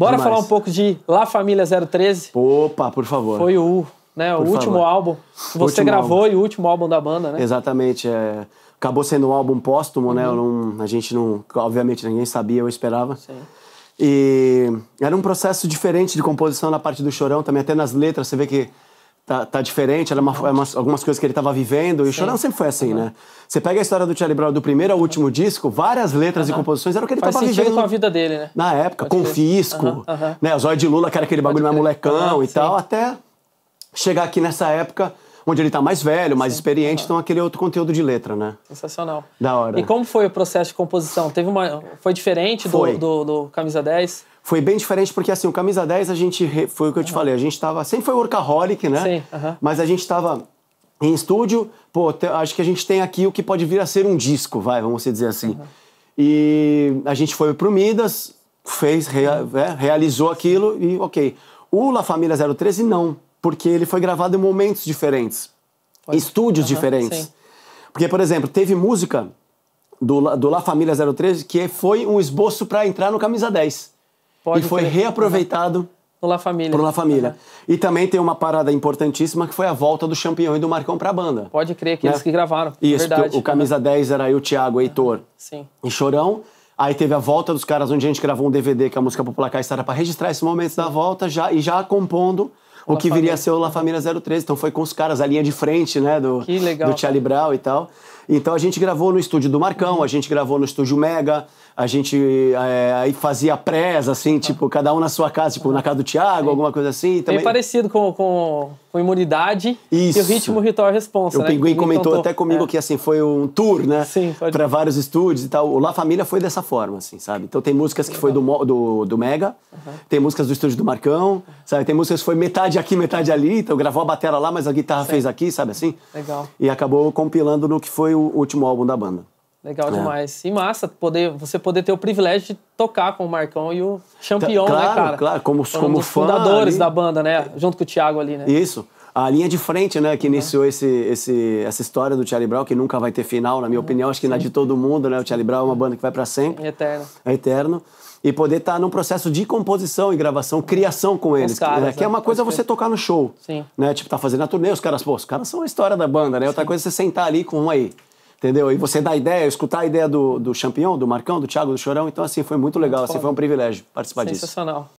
Bora Demais. falar um pouco de La Família 013. Opa, por favor. Foi o, né, o último favor. álbum que você gravou álbum. e o último álbum da banda, né? Exatamente. É... Acabou sendo um álbum póstumo, né? uhum. né? Não, a gente não. Obviamente ninguém sabia, eu esperava. Sim. E era um processo diferente de composição na parte do chorão, também até nas letras. Você vê que tá, tá diferente, era é uma, é uma, algumas coisas que ele tava vivendo. E Sim. o Chorão sempre foi assim, uhum. né? Você pega a história do Charlie Brown do primeiro ao último disco, várias letras uhum. e composições eram o que ele tava vivendo. com a vida dele, né? Na época, Pode confisco, uhum. né? O Zóio de Lula, que era aquele bagulho mais molecão e Sim. tal, até chegar aqui nessa época onde ele tá mais velho, mais Sim. experiente, então aquele outro conteúdo de letra, né? Sensacional. Da hora. E como foi o processo de composição? Teve uma foi diferente do, do, do Camisa 10? foi bem diferente porque assim, o camisa 10 a gente foi o que eu te uhum. falei, a gente estava sempre foi workaholic, né? Sim, uhum. Mas a gente estava em estúdio, pô, te, acho que a gente tem aqui o que pode vir a ser um disco, vai, vamos dizer assim. Uhum. E a gente foi pro Midas, fez, rea, é, realizou aquilo e OK. O La Família 013 não, porque ele foi gravado em momentos diferentes, estúdios diferentes. Sim. Porque por exemplo, teve música do, do La Família 013 que foi um esboço para entrar no camisa 10. Pode e foi reaproveitado no uhum. La Família. Pro La Família. Uhum. E também tem uma parada importantíssima que foi a volta do Champion e do Marcão pra banda. Pode crer, que né? eles que gravaram. Isso, é verdade. o né? Camisa 10 era eu, Thiago, uhum. Heitor Sim. e Chorão. Aí teve a volta dos caras, onde a gente gravou um DVD que a música popular Caissara para registrar esses momentos da volta já, e já compondo o que viria a ser o La Família 013. Então foi com os caras, a linha de frente, né? Do, que legal. Do Charlie Brown e tal. Então a gente gravou no estúdio do Marcão, uhum. a gente gravou no estúdio Mega, a gente é, aí fazia press, assim, tipo, cada um na sua casa, tipo, uhum. na casa do Thiago, Sim. alguma coisa assim. Também... Bem parecido com, com, com imunidade Isso. e o ritmo ritual responsa. O né? Pinguim então, comentou até comigo é. que assim, foi um tour, né? Sim, pode. Pra vários estúdios e tal. O La Família foi dessa forma, assim, sabe? Então tem músicas que foi do, do, do Mega, uhum. tem músicas do estúdio do Marcão, sabe? Tem músicas que foi metade metade aqui, metade ali. Então gravou a bateria lá, mas a guitarra fez aqui, sabe assim? Legal. E acabou compilando no que foi o último álbum da banda. Legal é. demais. É. E massa poder, você poder ter o privilégio de tocar com o Marcão e o Champion, tá, claro, né, cara? Claro, como, como fã. fundadores ali. da banda, né? Junto com o Thiago ali, né? Isso a linha de frente, né, que uhum. iniciou esse, esse, essa história do Charlie Brown, que nunca vai ter final, na minha uhum. opinião, acho que na de todo mundo, né, o Charlie Brown é uma banda que vai para sempre. É eterno. É eterno. E poder estar tá num processo de composição e gravação, criação com eles. Os né? caras, né, que é né? uma coisa você tocar no show. Sim. Né, tipo, tá fazendo a turnê, os caras, pô, os caras são a história da banda, né? Outra Sim. coisa é você sentar ali com um aí. Entendeu? E você dar ideia, escutar a ideia do, do campeão, do Marcão, do Thiago, do Chorão. Então, assim, foi muito legal, muito assim, foi um privilégio participar Sensacional. disso. Sensacional.